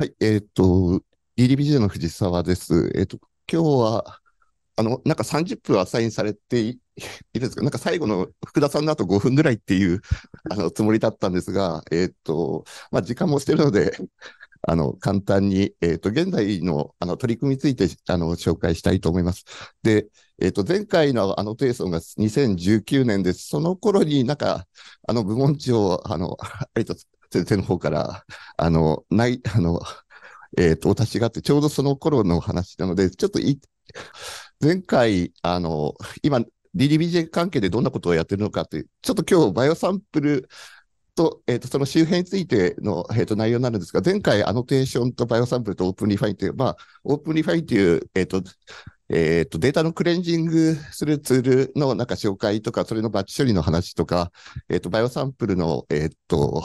はい、えっ、ー、と、E. d b j の藤沢です。えっ、ー、と、今日は、あの、なんか30分アサインされてい いですかなんか最後の福田さんの後5分ぐらいっていうあのつもりだったんですが、えっ、ー、と、まあ、時間もしてるので、あの、簡単に、えっ、と、現在のあの取り組みについて、あの、紹介したいと思います。で、えっ、と、前回のあのテイソンが2019年です。その頃になんか、あの、部門長、あの、あ りと先生の方から、あの、ない、あの、えっ、ー、と、お立ちがあって、ちょうどその頃の話なので、ちょっとい、前回、あの、今、DDBJ 関係でどんなことをやってるのかって、ちょっと今日、バイオサンプルと、えっ、ー、と、その周辺についての、えっ、ー、と、内容になるんですが、前回、アノテーションとバイオサンプルとオープンリファインという、まあ、オープンリファインという、えっ、と、えっ、と、データのクレンジングするツールのなんか紹介とか、それのバッチ処理の話とか、えっ、と、バイオサンプルの、えっ、と、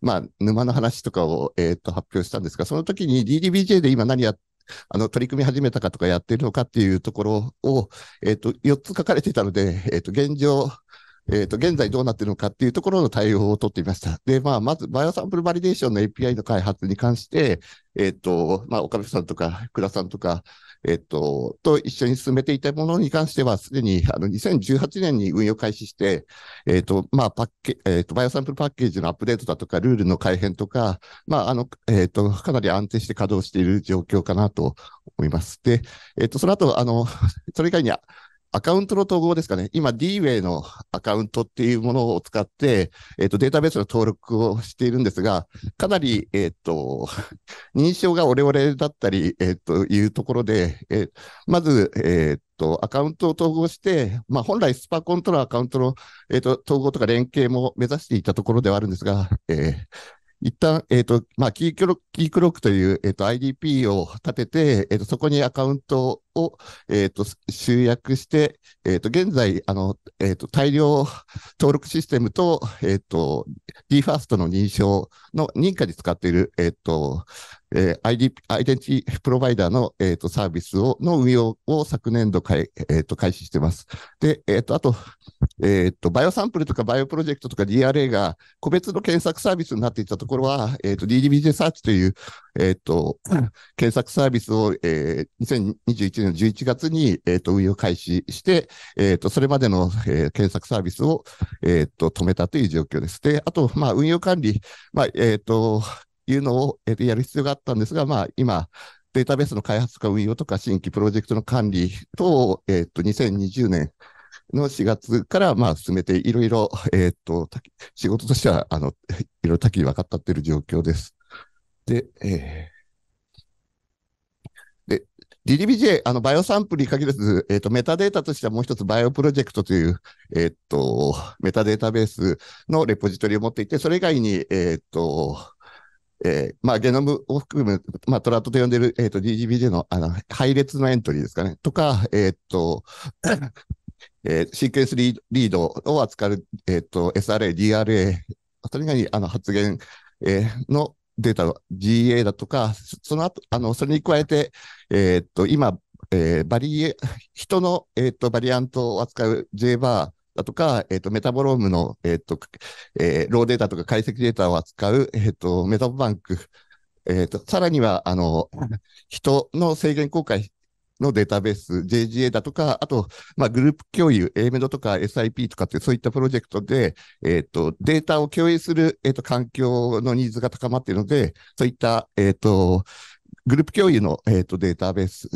まあ、沼の話とかを、えー、っと、発表したんですが、その時に DDBJ で今何やって、あの、取り組み始めたかとかやってるのかっていうところを、えっ、と、4つ書かれていたので、えっ、と、現状、えっ、と、現在どうなってるのかっていうところの対応を取っていました。で、まあ、まず、バイオサンプルバリデーションの API の開発に関して、えっ、と、まあ、岡部さんとか、福田さんとか、えっと、と一緒に進めていたものに関しては、すでにあの2018年に運用開始して、えっと、まあ、パッケ、えっと、バイオサンプルパッケージのアップデートだとか、ルールの改変とか、まあ、あの、えっと、かなり安定して稼働している状況かなと思います。で、えっと、その後、あの、それ以外に、アカウントの統合ですかね。今、DWay のアカウントっていうものを使って、えっ、ー、と、データベースの登録をしているんですが、かなり、えっ、ー、と、認証がオレオレだったり、えっ、ー、と、いうところで、えまず、えっと、アカウントを統合して、まあ、本来スパコンとのアカウントの、えっと、統合とか連携も目指していたところではあるんですが、え一旦、えっ、ー、と、まあ、キークロック、キークロックという、えっ、ー、と、IDP を立てて、えっ、ー、と、そこにアカウントを、えっ、ー、と、集約して、えっ、ー、と、現在、あの、えっ、ー、と、大量 登録システムと、えっ、ー、と、DFIRST の認証の認可に使っている、えっ、と、えー、ID、アイデンティティプロバイダーの、えっ、と、サービスを、の運用を昨年度かい、えっ、と、開始してます。で、えっ、と、あと、えっ、と、バイオサンプルとかバイオプロジェクトとか DRA が個別の検索サービスになっていたところは、えっ、と、DDBJ サーチという、えっ、と、検索サービスを、えー、2021 2021年11月に、えー、と、運用開始して、えー、と、それまでの、えー、検索サービスを、えと、止めたという状況です。で、あと、まあ、運用管理、まあ、えと、いうのを、えー、やる必要があったんですが、まあ、今、データベースの開発とか運用とか新規プロジェクトの管理等を、えっ、と、2020年、の4月から、まあ、進めて、いろいろ、えー、と、仕事としては、あの、いろいろ多岐に分かったっている状況です。で、えー DDBJ、あの、バイオサンプルに限らず、えっ、ー、と、メタデータとしてはもう一つバイオプロジェクトという、えっ、ー、と、メタデータベースのレポジトリを持っていて、それ以外に、えっ、ー、と、えー、まあ、ゲノムを含む、まあ、トラットと呼んでる、えっ、と、DGBJ の、あの、配列のエントリーですかね、とか、えっ、と、えー、シークエンスリードを扱う、えっ、と、SRA、DRA、それ以外に、あの、発言、えー、の、データ、GA だとか、その後、あの、それに加えて、えー、っと、今、えー、バリエ、人の、えー、っと、バリアントを扱う J バーだとか、えっと、メタボロームの、えっと、えローデータとか解析データを扱う、えっと、メタボバンク、えっと、さらには、あの、人の制限公開のデータベース、JGA だとか、あと、まあ、グループ共有、AMED とか SIP とかって、そういったプロジェクトで、えっ、ー、と、データを共有する、えっ、ー、と、環境のニーズが高まっているので、そういった、えっ、ー、と、グループ共有の、えっとデータベース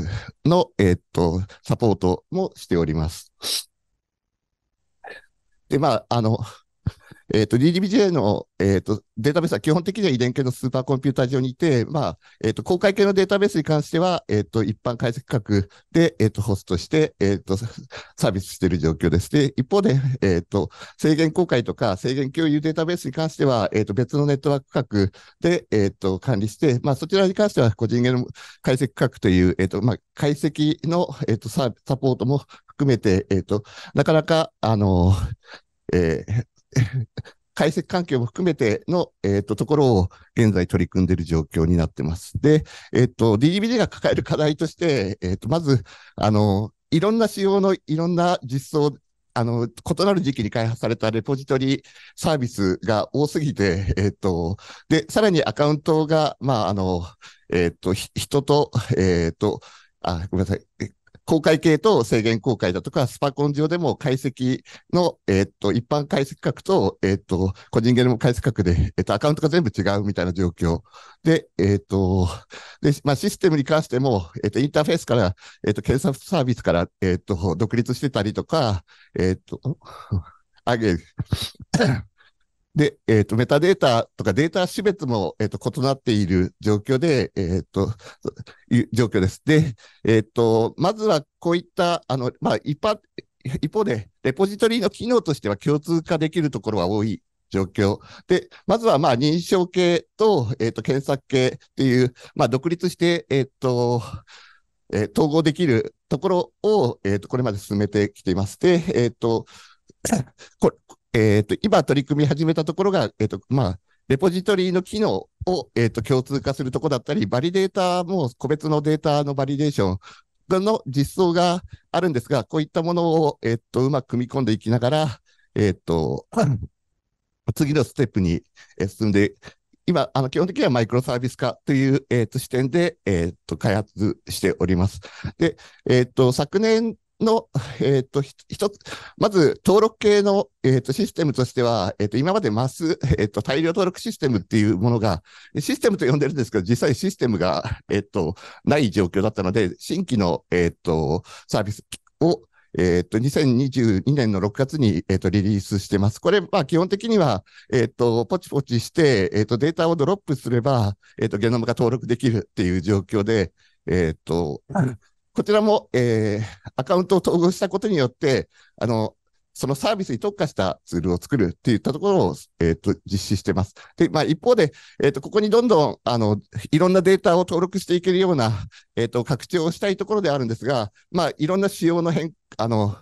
の、えっとサポートもしております。で、まあ、あの、えっ、ー、と、DDBJ の、えっ、ー、と、データベースは基本的には遺伝系のスーパーコンピューター上にいて、まあ、えっ、ー、と、公開系のデータベースに関しては、えっ、と、一般解析格で、えっ、と、ホストして、えっ、と、サービスしている状況です。で、一方で、えっ、と、制限公開とか制限共有データベースに関しては、えっ、と、別のネットワーク格で、えっ、と、管理して、まあ、そちらに関しては、個人ゲのム解析格という、えっ、と、まあ、解析の、えっ、とサ、サポートも含めて、えっ、と、なかなか、あの、えー、解析環境も含めての、えっ、ー、と、ところを現在取り組んでいる状況になってます。で、えっ、ー、と、DDBD が抱える課題として、えっ、ー、と、まず、あの、いろんな仕様のいろんな実装、あの、異なる時期に開発されたレポジトリサービスが多すぎて、えっ、と、で、さらにアカウントが、まあ、あの、えっ、と、人と、えっ、と、あ、ごめんなさい。公開系と制限公開だとか、スパコン上でも解析の、えっ、ー、と、一般解析格と、えっ、ー、と、個人ゲーム解析格で、えっ、ー、と、アカウントが全部違うみたいな状況。で、えっ、と、で、まあ、システムに関しても、えっ、と、インターフェースから、えっ、と、検索サービスから、えっ、と、独立してたりとか、えっ、と、あげる。で、えっ、ー、と、メタデータとかデータ種別も、えっ、ー、と、異なっている状況で、えっ、ー、と、いう状況です。で、えっ、と、まずはこういった、あの、まあ、一般、一方で、レポジトリの機能としては共通化できるところは多い状況。で、まずは、まあ、認証系と、えっ、と、検索系っていう、まあ、独立して、えっ、と、え統合できるところを、えっ、と、これまで進めてきています。で、えっ、と、これえっ、ー、と、今取り組み始めたところが、えっ、ー、と、まあ、レポジトリの機能を、えっ、ー、と、共通化するとこだったり、バリデータも個別のデータのバリデーションの実装があるんですが、こういったものを、えっ、と、うまく組み込んでいきながら、えっ、と、次のステップに進んで、今、あの、基本的にはマイクロサービス化という、えっ、と、視点で、えっ、と、開発しております。で、えっ、と、昨年の、えっ、ー、と、一つ、まず登録系の、えっ、ー、と、システムとしては、えっ、ー、と、今までマス、えっ、と、大量登録システムっていうものが、システムと呼んでるんですけど、実際システムが、えっ、と、ない状況だったので、新規の、えっ、と、サービスを、えっ、と、2022年の6月に、えっ、と、リリースしてます。これ、まあ、基本的には、えっ、と、ポチポチして、えっ、と、データをドロップすれば、えっ、と、ゲノムが登録できるっていう状況で、えっ、と、こちらも、えー、アカウントを統合したことによって、あの、そのサービスに特化したツールを作るっていったところを、えっ、ー、と、実施してます。で、まあ、一方で、えっ、ー、と、ここにどんどん、あの、いろんなデータを登録していけるような、えっ、ー、と、拡張をしたいところであるんですが、まあ、いろんな仕様の変、あの、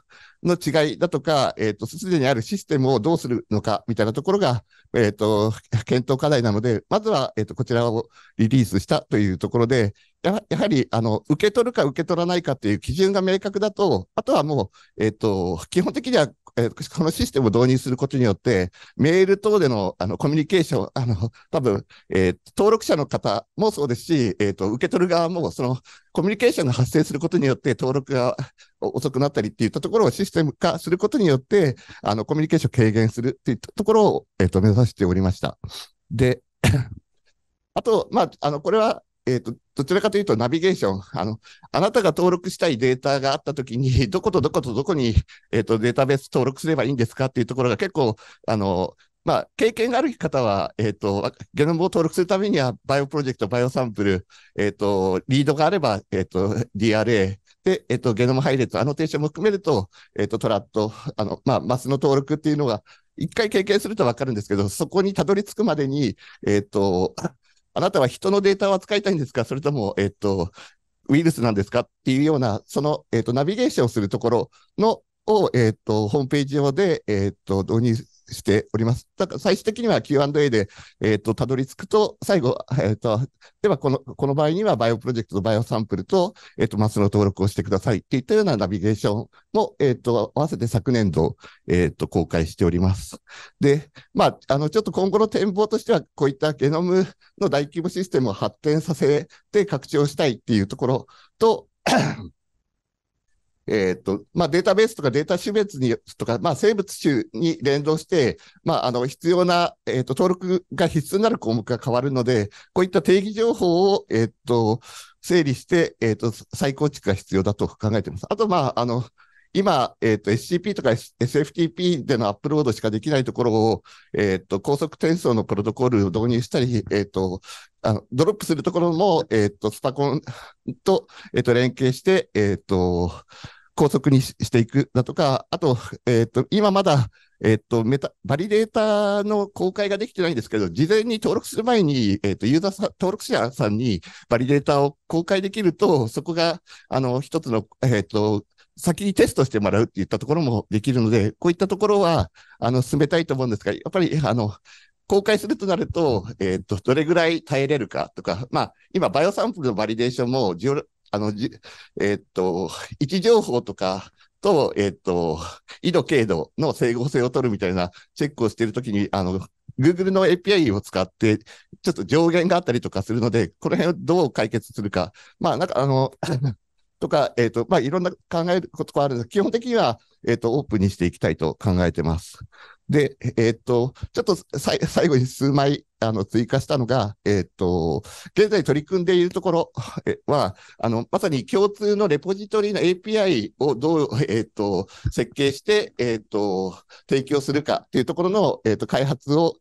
の違いだとか、えっ、と、すでにあるシステムをどうするのか、みたいなところが、えっ、ー、と、検討課題なので、まずは、えっ、ー、と、こちらをリリースしたというところで、ややはり、あの、受け取るか受け取らないかという基準が明確だと、あとはもう、えっ、ー、と、基本的にはえー、このシステムを導入することによって、メール等でのあのコミュニケーション、あの多分、えー、登録者の方もそうですし、えーと、受け取る側も、そのコミュニケーションが発生することによって、登録が遅くなったりっていったところをシステム化することによって、あのコミュニケーションを軽減するっていったところを、えーと目指しておりました。であと、まあ、あの、これは、えっ、ー、と、どちらかというとナビゲーション、あの、あなたが登録したいデータがあった ときに、どことどことどこに、えっ、ー、と、データベース登録すればいいんですかっていうところが結構、あの、まあ、経験がある方は、えっ、ー、と、ゲノムを登録するためには、バイオプロジェクト、バイオサンプル、えっ、と、リードがあれば、えっ、と、DRA、で、えっと、ゲノム配列、アノテーションも含めると、えっと、トラット、あの、まあ、マスの登録っていうのが、一回経験するとわかるんですけど、そこにたどり着くまでに、えっと、あなたは人のデータを扱いたいんですかそれとも、えっ、と、ウイルスなんですかっていうような、その、えっ、と、ナビゲーションをするところのを、えっ、と、ホームページ上で、えっ、と、導入しております。だから最終的には Q&A で、えっ、ー、と、たどり着くと、最後、えっ、ー、と、ではこの、この場合にはバイオプロジェクトとバイオサンプルと、えっ、ー、と、マスの登録をしてくださいっていったようなナビゲーションも、えっ、と、合わせて昨年度、えっ、と、公開しております。で、まあ、あの、ちょっと今後の展望としては、こういったゲノムの大規模システムを発展させて拡張したいっていうところと、えっ、と、まあ、データベースとかデータ種別に、とか、まあ、生物種に連動して、まあ、あの、必要な、えっ、と、登録が必須になる項目が変わるので、こういった定義情報を、えっ、と、整理して、えっ、と、再構築が必要だと考えています。あと、まあ、あの、今、えっ、ー、と、SCP とか SFTP でのアップロードしかできないところを、えっ、ー、と、高速転送のプロトコルを導入したり、えっ、ー、と、あの、ドロップするところも、えっ、と、スパコンと、えっ、と、連携して、えっ、と、高速にしていくだとか、あと、えっ、ー、と、今まだ、えっ、ー、と、メタ、バリデータの公開ができてないんですけど、事前に登録する前に、えっ、ー、と、ユーザーさん、登録者さんにバリデータを公開できると、そこが、あの、一つの、えっ、と、先にテストしてもらうっていったところもできるので、こういったところは、あの、進めたいと思うんですが、やっぱり、あの、公開するとなると、えっ、ー、と、どれぐらい耐えれるかとか、まあ、今、バイオサンプルのバリデーションも、あの、じえー、っと、位置情報とかと、えー、っと、緯度、経度の整合性を取るみたいなチェックをしているときに、あの、Google の API を使って、ちょっと上限があったりとかするので、この辺をどう解決するか。まあ、なんかあのとか、えっ、ー、と、まあ、いろんな考えることがあるんです基本的には、えっ、ー、と、オープンにしていきたいと考えてます。で、えっ、ー、と、ちょっと最後に数枚、あの、追加したのが、えっ、ー、と、現在取り組んでいるところ は、あの、まさに共通のレポジトリの API をどう、えっ、ー、と、設計して、えっ、ー、と、提供するかっていうところの、えっ、と、開発を、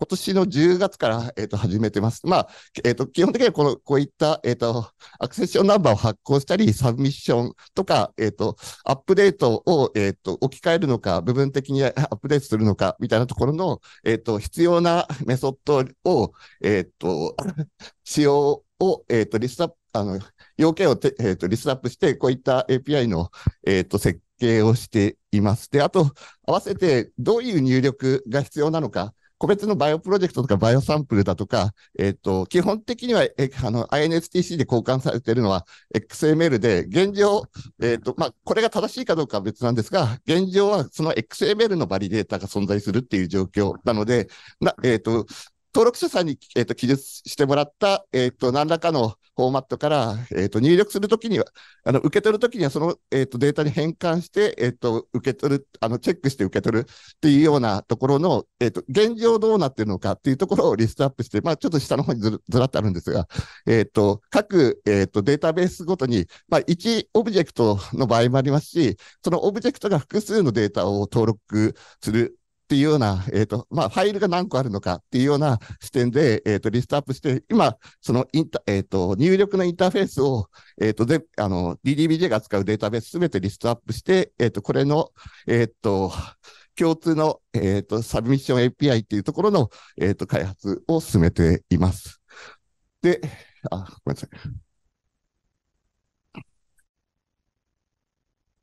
今年の10月から、えー、と始めてます。まあ、えー、と基本的にはこのこういった、えー、とアクセッションナンバーを発行したり、サブミッションとか、えー、とアップデートを、えー、と置き換えるのか、部分的にアップデートするのかみたいなところの、えー、と必要なメソッドを、えー、と 使用を、えー、とリストアップあの要件をて、えー、とリストアップして、こういった API の、えー、と設計をしています。で、あと、合わせてどういう入力が必要なのか。個別のバイオプロジェクトとかバイオサンプルだとか、えっ、ー、と、基本的には、えあの、INSTC で交換されているのは XML で、現状、えっ、ー、と、まあ、これが正しいかどうかは別なんですが、現状はその XML のバリデータが存在するっていう状況なので、なえっ、ー、と、登録者さんに、えーと、記述してもらった、えーと、何らかのフォーマットから、えーと、入力するときには、あの受け取るときにはその、えー、とデータに変換して、えー、と受け取るあの、チェックして受け取るっていうようなところの、えー、と現状どうなってるのかっていうところをリストアップして、まあ、ちょっと下の方にずらっとあるんですが、えー、と各、えー、とデータベースごとに、まあ、1オブジェクトの場合もありますし、そのオブジェクトが複数のデータを登録するっていうような、えっ、ー、と、まあ、ファイルが何個あるのかっていうような視点で、えっ、ー、と、リストアップして、今、そのインタ、えっ、ー、と、入力のインターフェースを、えっ、と、で、あの、DDBJ が使うデータベースすべてリストアップして、えっ、と、これの、えっ、と、共通の、えっ、と、サブミッション API っていうところの、えっ、と、開発を進めています。で、あ、ごめんなさい。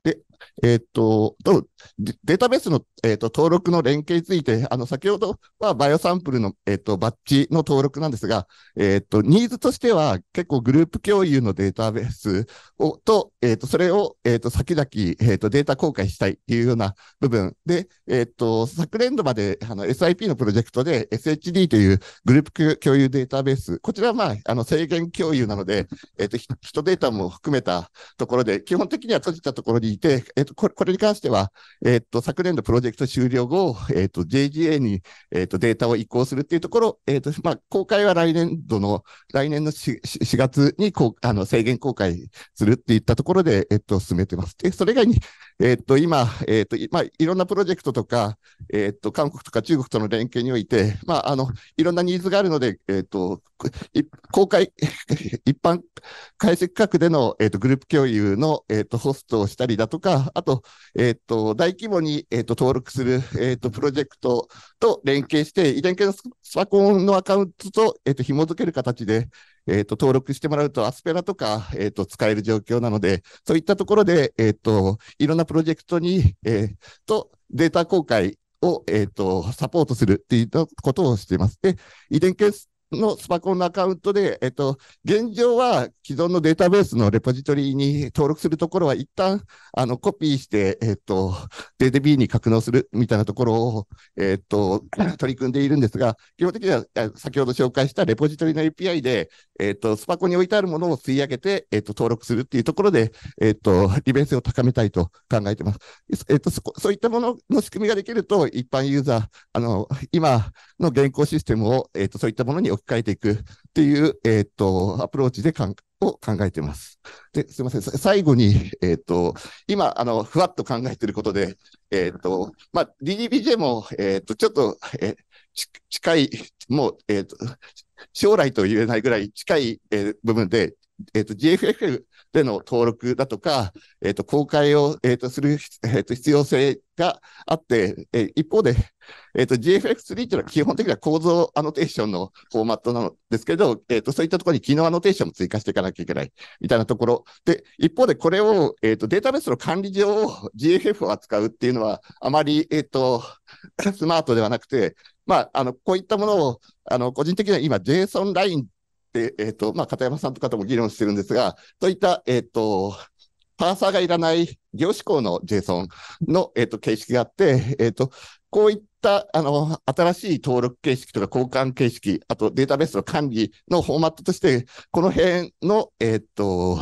で、えっ、と、多分データベースの、えーと、と登録の連携について、あの、先ほどはバイオサンプルの、えっ、と、バッジの登録なんですが、えっ、と、ニーズとしては結構グループ共有のデータベースを、と、えっ、と、それを、えっ、と、先々、えっ、と、データ公開したいっていうような部分で、えっ、と、昨年度まで、あの、SIP のプロジェクトで SHD というグループ共有データベース、こちらはまあ、あの、制限共有なので、えっ、と、人データも含めたところで、基本的には閉じたところにいて、えっ、と、これに関しては、えっと、昨年度プロジェクト終了後、えっと、JGA に、えっと、データを移行するっていうところ、えっと、まあ、公開は来年度の、来年の 4, 4月にこう、あの、制限公開するっていったところで、えっと、進めてます。で、それ以外に、えっと、今、えっと、まあ、いろんなプロジェクトとか、えっと、韓国とか中国との連携において、まあ、あの、いろんなニーズがあるので、えっと、公開、一般解析企格での、えーと、グループ共有の、えーと、ホストをしたりだとか、あと、えーと、大規模に、えー、と登録する、えー、とプロジェクトと連携して、遺伝系のスパコンのアカウントと,、えー、と紐付ける形で、えー、と登録してもらうと、アスペラとか、えー、と使える状況なので、そういったところで、えー、といろんなプロジェクトに、えー、とデータ公開を、えーと、サポートするっていうことをしています。で、遺伝系のスパコンのアカウントで、えっと、現状は既存のデータベースのレポジトリに登録するところは一旦、あの、コピーして、えっと、DDB に格納するみたいなところを、えっと、取り組んでいるんですが、基本的には先ほど紹介したレポジトリの API で、えっと、スパコンに置いてあるものを吸い上げて、えっと、登録するっていうところで、えっと、利便性を高めたいと考えてます。えっと、そういったものの仕組みができると、一般ユーザー、あの、今の現行システムを、えっと、そういったものに置き変えていくっていう、えっ、と、アプローチでかんを考えています。で、すみません。最後に、えっ、と、今、あの、ふわっと考えていることで、えっ、と、まあ、DDBJ も、えっ、と、ちょっと、え近い、もう、えっ、と、将来と言えないぐらい近い、え部分で、えっ、と、GFF での登録だとか、えっ、と、公開を、えっ、と、する、えっ、と、必要性があって、え一方で、えっ、と、GFX3 というのは基本的には構造アノテーションのフォーマットなのですけど、えっ、と、そういったところに機能アノテーションも追加していかなきゃいけない、みたいなところ。で、一方でこれを、えっ、と、データベースの管理上、GFF を扱うっていうのは、あまり、えっ、と、スマートではなくて、まあ、あの、こういったものを、あの、個人的には今 JSON ラインで、えっ、ー、と、まあ、片山さんとかとも議論してるんですが、そういった、えっ、ー、と、パーサーがいらない業種項の JSON の、えっ、ー、と、形式があって、えっ、と、こういった、あの、新しい登録形式とか交換形式、あとデータベースの管理のフォーマットとして、この辺の、えっ、と、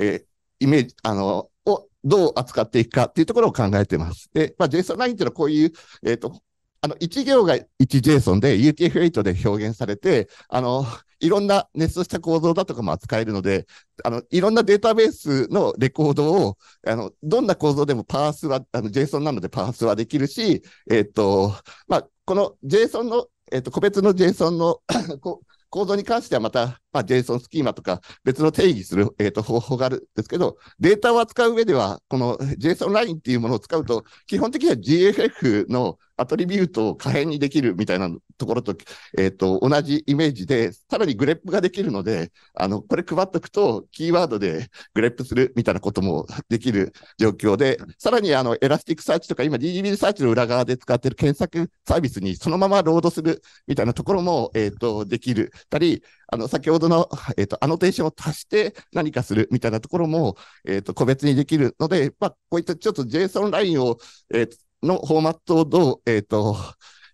えイメージ、あの、をどう扱っていくかっていうところを考えています。で、まあ、JSON9 っていうのはこういう、えっ、と、あの、1行が 1JSON で UTF-8 で表現されて、あの、いろんなネストした構造だとかも扱えるので、あの、いろんなデータベースのレコードを、あの、どんな構造でもパースは、あの、JSON なのでパースはできるし、えっ、ー、と、まあ、この JSON の、えっ、ー、と、個別の JSON の 構造に関してはまた、まあ、JSON スキーマとか別の定義する、えーと、と方法があるんですけど、データを扱う上では、この JSON ラインっていうものを使うと、基本的には GFF のアトリビュートを可変にできるみたいなところと、えっ、ー、と、同じイメージで、さらにグレップができるので、あの、これ配っとくと、キーワードでグレップするみたいなこともできる状況で、さらにあの、エラスティックサーチとか、今 DGB サーチの裏側で使っている検索サービスにそのままロードするみたいなところも、えっ、ー、と、できる。たり、あの、先ほどの、えっ、ー、と、アノテーションを足して何かするみたいなところも、えっ、と、個別にできるので、まあ、こういったちょっと JSON ラインを、えっ、と、のフォーマットをどう、えっ、ー、と、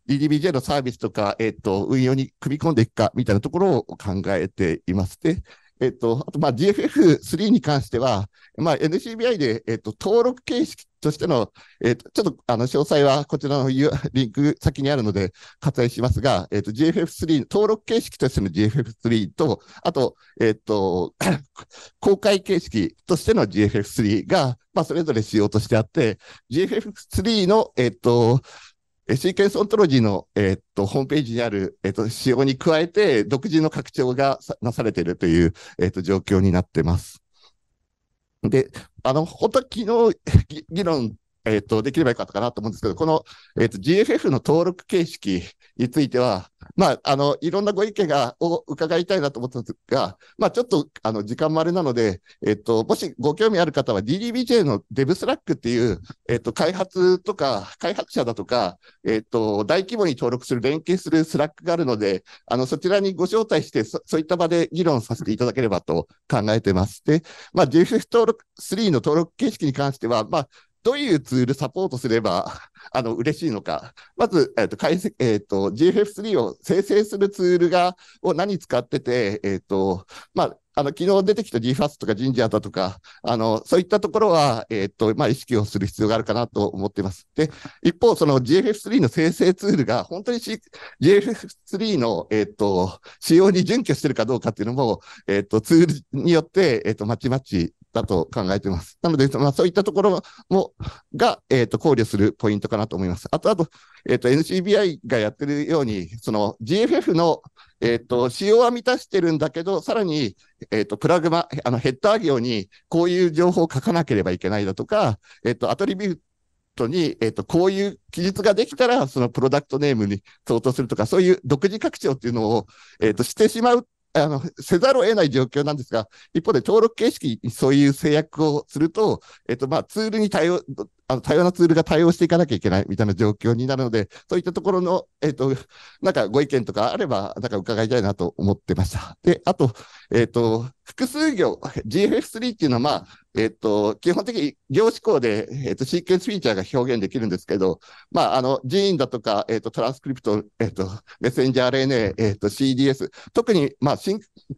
DDBJ のサービスとか、えっ、ー、と、運用に組み込んでいくか、みたいなところを考えています。で、えっ、ー、と、あと、まあ、DFF3 に関しては、まあ、NCBI で、えっと、登録形式としての、えっと、ちょっとあの詳細はこちらのリンク先にあるので割愛しますが、えっと、GFF3、登録形式としての GFF3 と、あと、えっと、公開形式としての GFF3 が、まあ、それぞれ仕様としてあって、GFF3 の、えっと、シーケンスオントロジーの、えー、っと、ホームページにある、えー、っと、仕様に加えて、独自の拡張がなされているという、えー、っと、状況になっています。で、あの、本当は昨日議論えっ、ー、と、できればよかったかなと思うんですけど、この、えっ、ー、と、GFF の登録形式については、まあ、あの、いろんなご意見が、を伺いたいなと思ったんですが、まあ、ちょっと、あの、時間もあれなので、えっ、ー、と、もしご興味ある方は DDBJ の DevSlack っていう、えっ、と、開発とか、開発者だとか、えっ、と、大規模に登録する、連携する Slack があるので、あの、そちらにご招待してそ、そういった場で議論させていただければと考えてます。で、まあ、GFF 登録3の登録形式に関しては、まあ、どういうツールサポートすれば、あの、嬉しいのか。まず、えっ、ー、と、解析、えっ、ー、と、GFF3 を生成するツールが、を何使ってて、えっ、ー、と、まあ、あの、昨日出てきた g f a s とか Ginger だとか、あの、そういったところは、えっ、ー、と、まあ、意識をする必要があるかなと思っています。で、一方、その GFF3 の生成ツールが、本当に、GFF3 の、えっ、ー、と、仕様に準拠してるかどうかっていうのも、えっ、ー、と、ツールによって、えっ、と、まちまちだと考えています。なので、まあ、そういったところも、が、えっ、ー、と、考慮するポイントかなと思います。あと、あと、えっ、ー、と、NCBI がやってるように、その GFF の、えっ、ー、と、仕様は満たしてるんだけど、さらに、えっ、と、プラグマ、あの、ヘッダー行に、こういう情報を書かなければいけないだとか、えっ、と、アトリビュートに、えっ、ー、と、こういう記述ができたら、そのプロダクトネームに相当するとか、そういう独自拡張っていうのを、えっ、ー、と、してしまうあの、せざるを得ない状況なんですが、一方で登録形式にそういう制約をすると、えっと、まあ、ツールに対応、あの、多様なツールが対応していかなきゃいけないみたいな状況になるので、そういったところの、えっ、ー、と、なんかご意見とかあれば、なんか伺いたいなと思ってました。で、あと、えっ、ー、と、複数行、GFF3 っていうのは、まあ、えっ、ー、と、基本的に行思考で、えっ、と、シーケンスフィーチャーが表現できるんですけど、まあ、あの、ジーンだとか、えっ、と、トランスクリプト、えっ、と、メッセンジャー RNA、えっ、と、CDS、特に、まあ、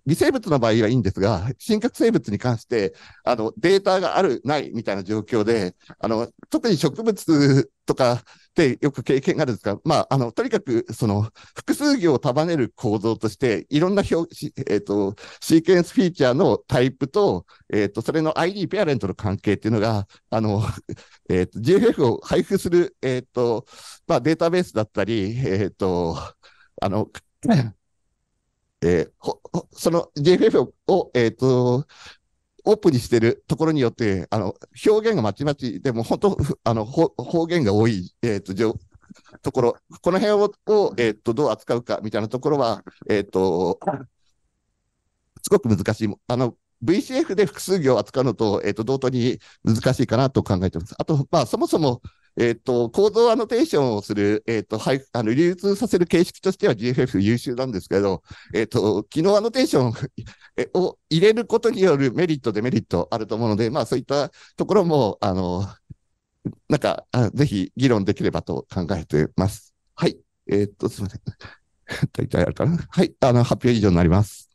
微生物の場合はいいんですが、新核生物に関して、あの、データがある、ないみたいな状況で、あの、特に植物とかってよく経験があるんですが、まあ、あの、とにかく、その、複数行を束ねる構造として、いろんな表、えっ、ー、と、シーケンスフィーチャーのタイプと、えっ、ー、と、それの ID ペアレントの関係っていうのが、あの、えっ、ー、と、GFF を配布する、えっ、と、まあ、データベースだったり、えっ、と、あの、えー、その GFF を、えっ、と、オープンにしてるところによって、あの、表現がまちまち、でも本当、あの、方言が多い、えっ、ー、と、ところ、この辺を、をえっ、ー、と、どう扱うかみたいなところは、えっ、ー、と、すごく難しい。あの、VCF で複数行を扱うのと、えっ、と、同等に難しいかなと考えてます。あと、まあ、そもそも、えっ、と、構造アノテーションをする、えっ、と、と、配あの、流通させる形式としては GFF 優秀なんですけど、えっ、と、機能アノテーションを入れることによるメリット、デメリットあると思うので、まあそういったところも、あの、なんか、あぜひ議論できればと考えてます。はい。えっ、と、すみません。大体あるかな。はい。あの、発表以上になります。